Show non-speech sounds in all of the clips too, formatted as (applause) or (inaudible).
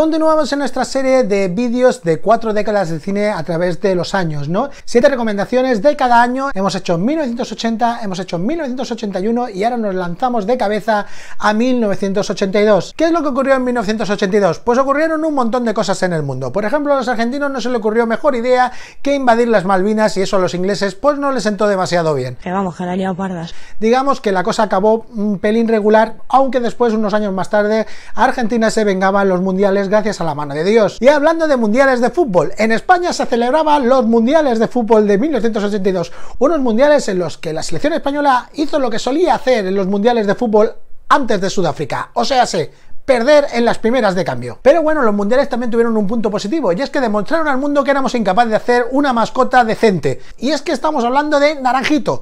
Continuamos en nuestra serie de vídeos de cuatro décadas de cine a través de los años, ¿no? Siete recomendaciones de cada año. Hemos hecho 1980, hemos hecho 1981 y ahora nos lanzamos de cabeza a 1982. ¿Qué es lo que ocurrió en 1982? Pues ocurrieron un montón de cosas en el mundo. Por ejemplo, a los argentinos no se le ocurrió mejor idea que invadir las Malvinas y eso a los ingleses pues no les sentó demasiado bien. Que vamos, que la liado pardas. Digamos que la cosa acabó un pelín regular, aunque después, unos años más tarde, Argentina se vengaba en los mundiales gracias a la mano de Dios. Y hablando de mundiales de fútbol, en España se celebraban los mundiales de fútbol de 1982, unos mundiales en los que la selección española hizo lo que solía hacer en los mundiales de fútbol antes de Sudáfrica, o sea, se perder en las primeras de cambio. Pero bueno, los mundiales también tuvieron un punto positivo, y es que demostraron al mundo que éramos incapaces de hacer una mascota decente. Y es que estamos hablando de Naranjito.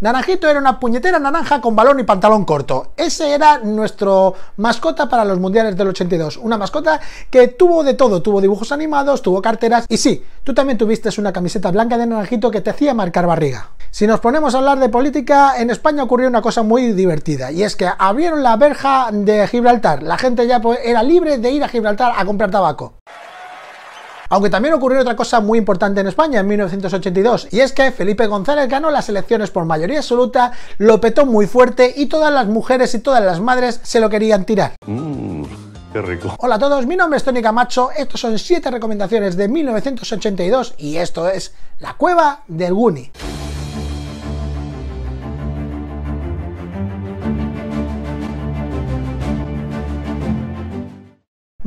Naranjito era una puñetera naranja con balón y pantalón corto. Ese era nuestro mascota para los mundiales del 82. Una mascota que tuvo de todo. Tuvo dibujos animados, tuvo carteras. Y sí, tú también tuviste una camiseta blanca de Naranjito que te hacía marcar barriga. Si nos ponemos a hablar de política, en España ocurrió una cosa muy divertida. Y es que abrieron la verja de Gibraltar. La gente ya pues, era libre de ir a Gibraltar a comprar tabaco. Aunque también ocurrió otra cosa muy importante en España en 1982, y es que Felipe González ganó las elecciones por mayoría absoluta, lo petó muy fuerte y todas las mujeres y todas las madres se lo querían tirar. Mmm, Qué rico. Hola a todos, mi nombre es Tony Camacho, estos son 7 recomendaciones de 1982 y esto es La Cueva del Guni.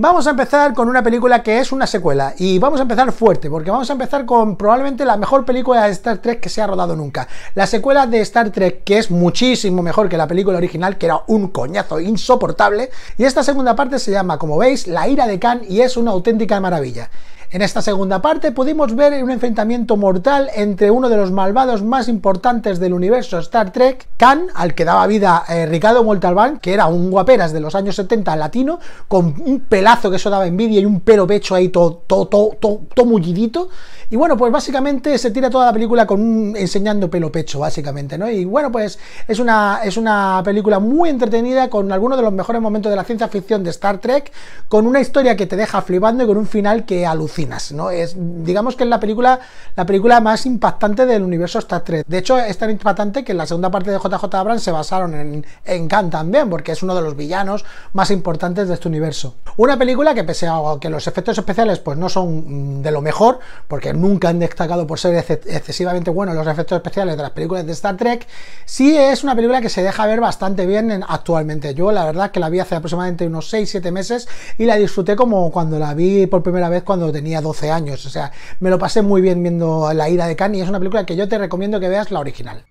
Vamos a empezar con una película que es una secuela y vamos a empezar fuerte porque vamos a empezar con probablemente la mejor película de Star Trek que se ha rodado nunca. La secuela de Star Trek que es muchísimo mejor que la película original que era un coñazo insoportable y esta segunda parte se llama como veis La ira de Khan y es una auténtica maravilla. En esta segunda parte pudimos ver un enfrentamiento mortal entre uno de los malvados más importantes del universo Star Trek, Khan, al que daba vida eh, Ricardo Montalbán, que era un guaperas de los años 70 latino, con un pelazo que eso daba envidia y un pelo pecho ahí todo to, mullidito. Y bueno, pues básicamente se tira toda la película con enseñando pelo pecho, básicamente, ¿no? Y bueno, pues es una, es una película muy entretenida con algunos de los mejores momentos de la ciencia ficción de Star Trek, con una historia que te deja flipando y con un final que alucina. ¿no? Es, digamos que es la película, la película más impactante del universo Star Trek. De hecho, es tan impactante que en la segunda parte de JJ Abrams se basaron en, en Khan también, porque es uno de los villanos más importantes de este universo. Una película que pese a que los efectos especiales pues no son de lo mejor, porque nunca han destacado por ser excesivamente buenos los efectos especiales de las películas de Star Trek, sí es una película que se deja ver bastante bien actualmente. Yo la verdad que la vi hace aproximadamente unos 6-7 meses y la disfruté como cuando la vi por primera vez cuando tenía a 12 años. O sea, me lo pasé muy bien viendo La ira de Khan y es una película que yo te recomiendo que veas la original.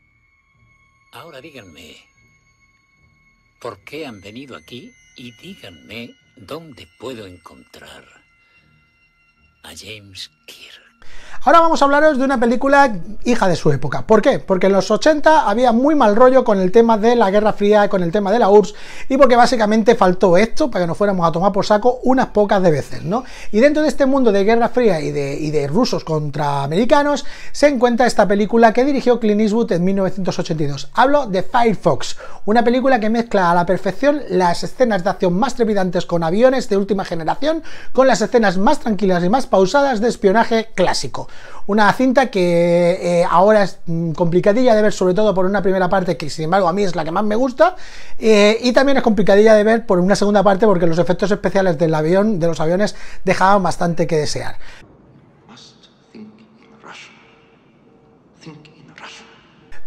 Ahora díganme, ¿por qué han venido aquí? Y díganme dónde puedo encontrar a James Kirk. Ahora vamos a hablaros de una película hija de su época. ¿Por qué? Porque en los 80 había muy mal rollo con el tema de la Guerra Fría, con el tema de la URSS, y porque básicamente faltó esto para que nos fuéramos a tomar por saco unas pocas de veces, ¿no? Y dentro de este mundo de Guerra Fría y de, y de rusos contra americanos, se encuentra esta película que dirigió Clint Eastwood en 1982. Hablo de Firefox, una película que mezcla a la perfección las escenas de acción más trepidantes con aviones de última generación, con las escenas más tranquilas y más pausadas de espionaje clásico. Una cinta que eh, ahora es mm, complicadilla de ver, sobre todo por una primera parte que sin embargo a mí es la que más me gusta, eh, y también es complicadilla de ver por una segunda parte porque los efectos especiales del avión, de los aviones, dejaban bastante que desear.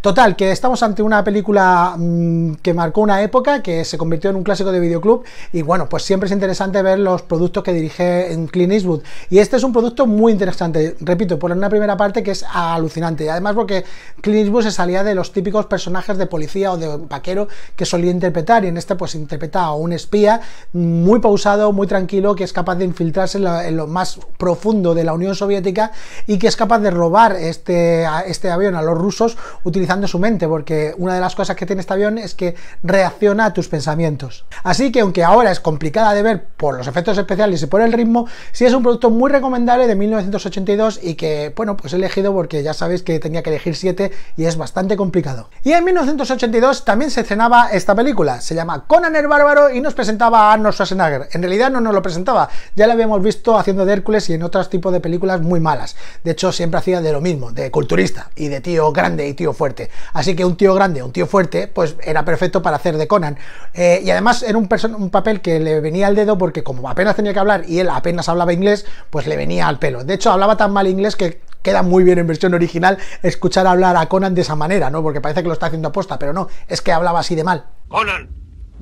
Total, que estamos ante una película mm, que marcó una época, que se convirtió en un clásico de videoclub y bueno, pues siempre es interesante ver los productos que dirige en Clint Eastwood. Y este es un producto muy interesante, repito, por una primera parte que es alucinante. y Además porque Clint Eastwood se salía de los típicos personajes de policía o de vaquero que solía interpretar y en este pues interpreta a un espía muy pausado, muy tranquilo, que es capaz de infiltrarse en, lo más profundo de la Unión Soviética y que es capaz de robar este, este avión a los rusos utilizando su mente, porque una de las cosas que tiene este avión es que reacciona a tus pensamientos. Así que aunque ahora es complicada de ver por los efectos especiales y por el ritmo, sí es un producto muy recomendable de 1982 y que, bueno, pues he elegido porque ya sabéis que tenía que elegir 7 y es bastante complicado. Y en 1982 también se estrenaba esta película, se llama Conan el Bárbaro y nos presentaba a Arnold Schwarzenegger. En realidad no nos lo presentaba, ya lo habíamos visto haciendo de Hércules y en otros tipos de películas muy malas. De hecho, siempre hacía de lo mismo, de culturista y de tío grande y tío fuerte. Así que un tío grande, un tío fuerte, pues era perfecto para hacer de Conan. Eh, y además era un, un papel que le venía al dedo porque como apenas tenía que hablar y él apenas hablaba inglés, pues le venía al pelo. De hecho, hablaba tan mal inglés que queda muy bien en versión original escuchar hablar a Conan de esa manera, ¿no? Porque parece que lo está haciendo aposta, pero no, es que hablaba así de mal. Conan,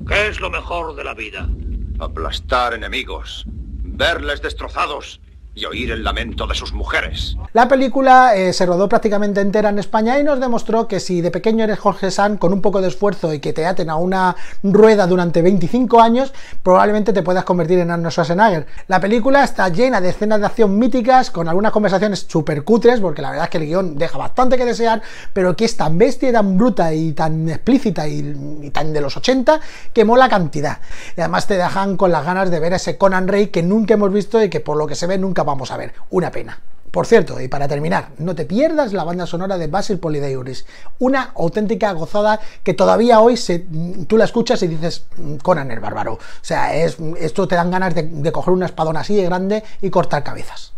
¿qué es lo mejor de la vida? Aplastar enemigos, verles destrozados y oír el lamento de sus mujeres. La película eh, se rodó prácticamente entera en España y nos demostró que si de pequeño eres Jorge San con un poco de esfuerzo y que te aten a una rueda durante 25 años, probablemente te puedas convertir en Arnold Schwarzenegger. La película está llena de escenas de acción míticas, con algunas conversaciones súper cutres, porque la verdad es que el guión deja bastante que desear, pero que es tan bestia y tan bruta y tan explícita y, tan de los 80 que mola cantidad. Y además te dejan con las ganas de ver ese Conan Rey que nunca hemos visto y que por lo que se ve nunca vamos a ver. Una pena. Por cierto, y para terminar, no te pierdas la banda sonora de Basil Polideuris, una auténtica gozada que todavía hoy mm, tú la escuchas y dices mm, Conan el bárbaro. O sea, esto te dan ganas de, coger una espadón así de grande y cortar cabezas.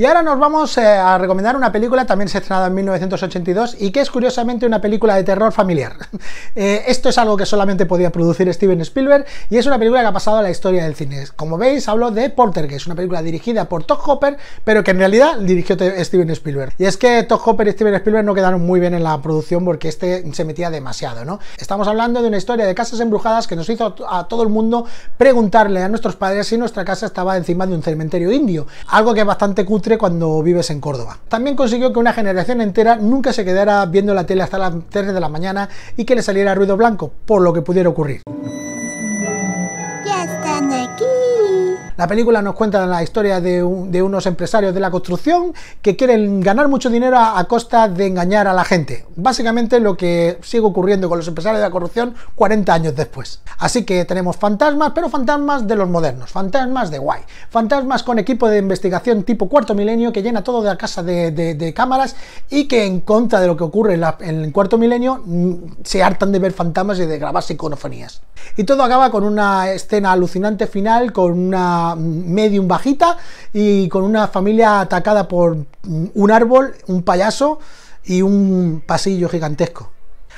Y ahora nos vamos eh, a recomendar una película también se estrenada en 1982 y que es curiosamente una película de terror familiar. (laughs) Eh, esto es algo que solamente podía producir Steven Spielberg y es una película que ha pasado a la historia del cine. Como veis, hablo de Que Porter es una película dirigida por Todd Hopper, pero que en realidad dirigió Steven Spielberg. Y es que Todd Hopper y Steven Spielberg no quedaron muy bien en la producción porque este se metía demasiado, ¿no? Estamos hablando de una historia de casas embrujadas que nos hizo a todo el mundo preguntarle a nuestros padres si nuestra casa estaba encima de un cementerio indio, algo que es bastante cutre cuando vives en Córdoba. También consiguió que una generación entera nunca se quedara viendo la tele hasta las 3 de la mañana y que le saliera ruido blanco, por lo que pudiera ocurrir. La película nos cuenta la historia de, unos empresarios de la construcción que quieren ganar mucho dinero a, costa de engañar a la gente. Básicamente lo que sigue ocurriendo con los empresarios de la corrupción 40 años después. Así que tenemos fantasmas, pero fantasmas de los modernos, fantasmas de guay, fantasmas con equipo de investigación tipo cuarto milenio que llena todo de la casa de, cámaras y que en contra de lo que ocurre en, el cuarto milenio mm, se hartan de ver fantasmas y de grabar psicofonías. Y todo acaba con una escena alucinante final, con una medium bajita y con una familia atacada por un árbol, un payaso y un pasillo gigantesco.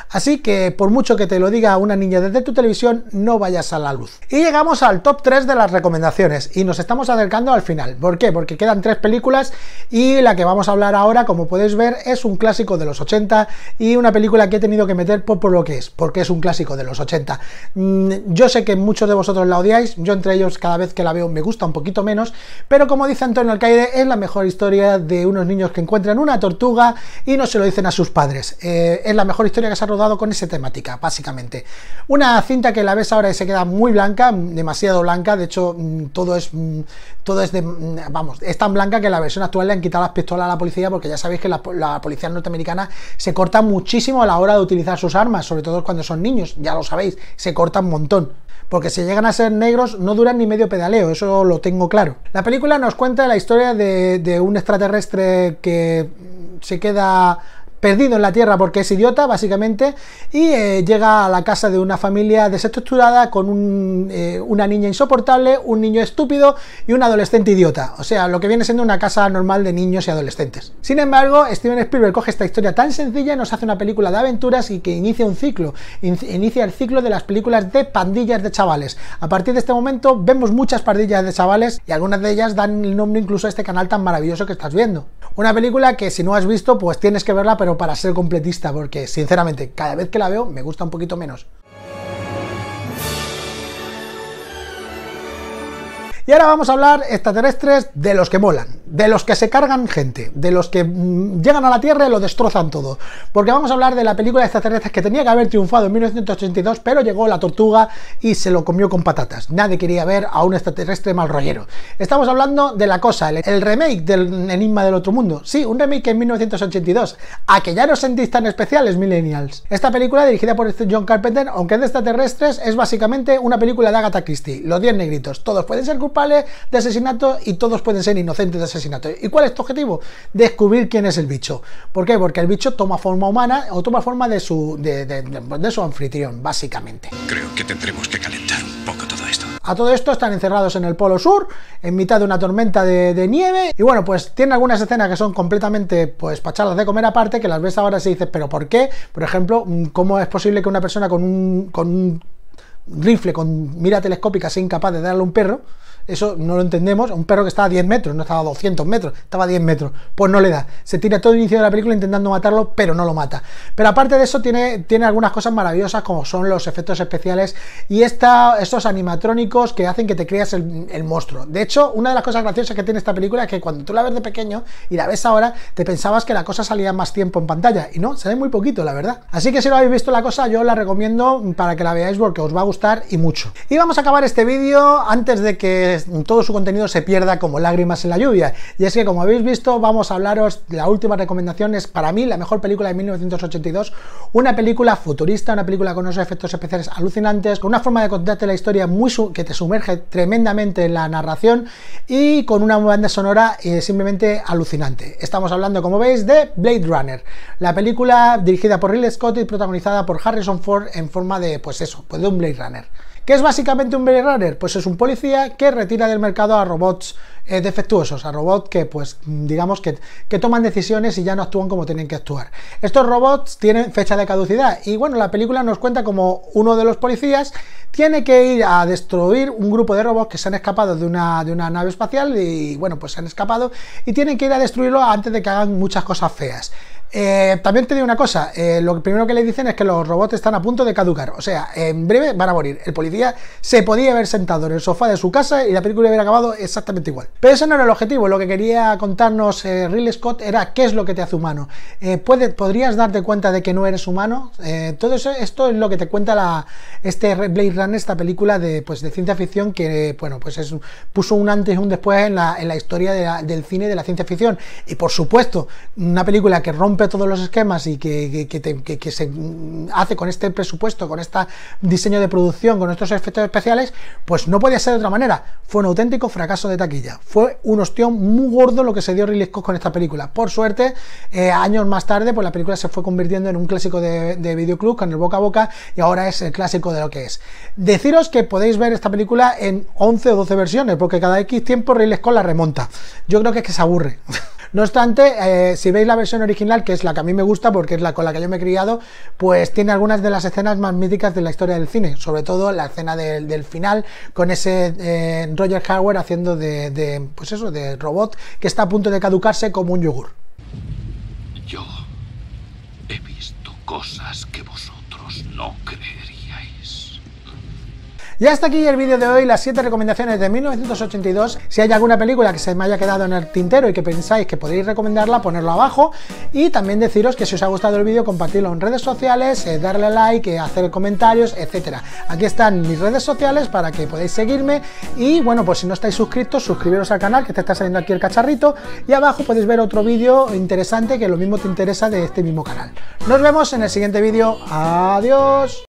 Así que por mucho que te lo diga una niña desde tu televisión, no vayas a la luz. Y llegamos al top 3 de las recomendaciones y nos estamos acercando al final. ¿Por qué? Porque quedan tres películas y la que vamos a hablar ahora, como podéis ver, es un clásico de los 80 y una película que he tenido que meter por, lo que es, porque es un clásico de los 80. Mm, yo sé que muchos de vosotros la odiáis, yo entre ellos cada vez que la veo me gusta un poquito menos, pero como dice Antonio Alcaide, es la mejor historia de unos niños que encuentran una tortuga y no se lo dicen a sus padres. Eh, es la mejor historia que se ha rodado con esa temática, básicamente. Una cinta que la ves ahora y se queda muy blanca, demasiado blanca, de hecho mm, todo es, mm, todo es mm, vamos, es tan blanca que la versión actual le han quitado las pistolas a la policía porque ya sabéis que la, policía norteamericana se corta muchísimo a la hora de utilizar sus armas, sobre todo cuando son niños, ya lo sabéis, se corta un montón porque si llegan a ser negros no duran ni medio pedaleo, eso lo tengo claro. La película nos cuenta la historia de un extraterrestre que se queda perdido en la tierra porque es idiota, básicamente, y eh, llega a la casa de una familia desestructurada con eh, una niña insoportable, un niño estúpido y un adolescente idiota. O sea, lo que viene siendo una casa normal de niños y adolescentes. Sin embargo, Steven Spielberg coge esta historia tan sencilla y nos hace una película de aventuras y que inicia un ciclo, inicia el ciclo de las películas de pandillas de chavales. A partir de este momento vemos muchas pandillas de chavales y algunas de ellas dan el nombre incluso a este canal tan maravilloso que estás viendo. Una película que si no has visto, pues tienes que verla, pero para ser completista, porque sinceramente cada vez que la veo me gusta un poquito menos. Y ahora vamos a hablar extraterrestres de los que molan, de los que se cargan gente, de los que mm, llegan a la Tierra y lo destrozan todo. Porque vamos a hablar de la película de extraterrestres que tenía que haber triunfado en 1982, pero llegó la tortuga y se lo comió con patatas. Nadie quería ver a un extraterrestre mal rollero. Estamos hablando de La Cosa, el, remake del Enigma del Otro Mundo. Sí, un remake en 1982. A que ya no sentís tan especiales, millennials. Esta película, dirigida por este John Carpenter, aunque es de extraterrestres, es básicamente una película de Agatha Christie. Los 10 negritos. Todos pueden ser de asesinato y todos pueden ser inocentes de asesinato. ¿Y cuál es tu objetivo? Descubrir quién es el bicho. ¿Por qué? Porque el bicho toma forma humana o toma forma de su, de, su anfitrión, básicamente. Creo que tendremos que calentar un poco todo esto. A todo esto están encerrados en el Polo Sur, en mitad de una tormenta de, nieve. Y bueno, pues tiene algunas escenas que son completamente, pues, de comer aparte, que las ves ahora y dices, ¿pero por qué? Por ejemplo, mm, ¿cómo es posible que una persona con un, con un rifle con mira telescópica sea incapaz de darle a un perro? Eso no lo entendemos. Un perro que estaba a 10 metros, no estaba a 200 metros, estaba a 10 metros. Pues no le da. Se tira todo el inicio de la película intentando matarlo, pero no lo mata. Pero aparte de eso, tiene, tiene algunas cosas maravillosas, como son los efectos especiales y estos animatrónicos que hacen que te creas el, el monstruo. De hecho, una de las cosas graciosas que tiene esta película es que cuando tú la ves de pequeño y la ves ahora, te pensabas que la cosa salía más tiempo en pantalla. Y no, sale muy poquito, la verdad. Así que si no habéis visto la cosa, yo la recomiendo para que la veáis porque os va a gustar y mucho. Y vamos a acabar este vídeo antes de que todo su contenido se pierda como lágrimas en la lluvia. Y es que como habéis visto, vamos a hablaros, la última recomendación es para mí la mejor película de 1982, una película futurista, una película con unos efectos especiales alucinantes, con una forma de contarte la historia muy que te sumerge tremendamente en la narración y con una banda sonora eh, simplemente alucinante. Estamos hablando, como veis, de Blade Runner, la película dirigida por Ridley Scott y protagonizada por Harrison Ford en forma de, pues eso, pues de un Blade Runner. ¿Qué es básicamente un Berry Runner? Pues es un policía que retira del mercado a robots eh, defectuosos, a robots que, pues, mm, digamos que, toman decisiones y ya no actúan como tienen que actuar. Estos robots tienen fecha de caducidad y, bueno, la película nos cuenta como uno de los policías tiene que ir a destruir un grupo de robots que se han escapado de una, de una nave espacial y, bueno, pues se han escapado y tienen que ir a destruirlo antes de que hagan muchas cosas feas. Eh, también te digo una cosa, eh, lo primero que le dicen es que los robots están a punto de caducar, o sea, en breve van a morir. El policía se podía haber sentado en el sofá de su casa y la película hubiera acabado exactamente igual. Pero ese no era el objetivo, lo que quería contarnos eh, real Scott era qué es lo que te hace humano. ¿Podrías darte cuenta de que no eres humano? todo eso, esto es lo que te cuenta la, este Blade Runner, esta película de, pues, de ciencia ficción que bueno, pues puso un antes y un después en la, historia del cine de la ciencia ficción. Y por supuesto, una película que rompe todos los esquemas y que, se hace con este presupuesto, con este diseño de producción, con estos efectos especiales, pues no podía ser de otra manera. Fue un auténtico fracaso de taquilla. Fue un ostión muy gordo lo que se dio Ridley Scott con esta película. Por suerte, eh, años más tarde, pues la película se fue convirtiendo en un clásico de, de videoclub con el boca a boca y ahora es el clásico de lo que es. Deciros que podéis ver esta película en 11 o 12 versiones, porque cada X tiempo Ridley Scott la remonta. Yo creo que es que se aburre. (laughs) No obstante, eh, si veis la versión original, que es la que a mí me gusta porque es la con la que yo me he criado, pues tiene algunas de las escenas más míticas de la historia del cine, sobre todo la escena del final con ese eh, Roger Howard haciendo de, pues eso, de robot que está a punto de caducarse como un yogur. Yo he visto cosas que vosotros no creéis. Y hasta aquí el vídeo de hoy, las 7 recomendaciones de 1982. Si hay alguna película que se me haya quedado en el tintero y que pensáis que podéis recomendarla, ponerlo abajo. Y también deciros que si os ha gustado el vídeo, compartirlo en redes sociales, eh, darle like, eh, hacer comentarios, etcétera. Aquí están mis redes sociales para que podáis seguirme. Y bueno, pues si no estáis suscritos, suscribiros al canal que te está saliendo aquí el cacharrito. Y abajo podéis ver otro vídeo interesante que lo mismo te interesa de este mismo canal. Nos vemos en el siguiente vídeo. Adiós.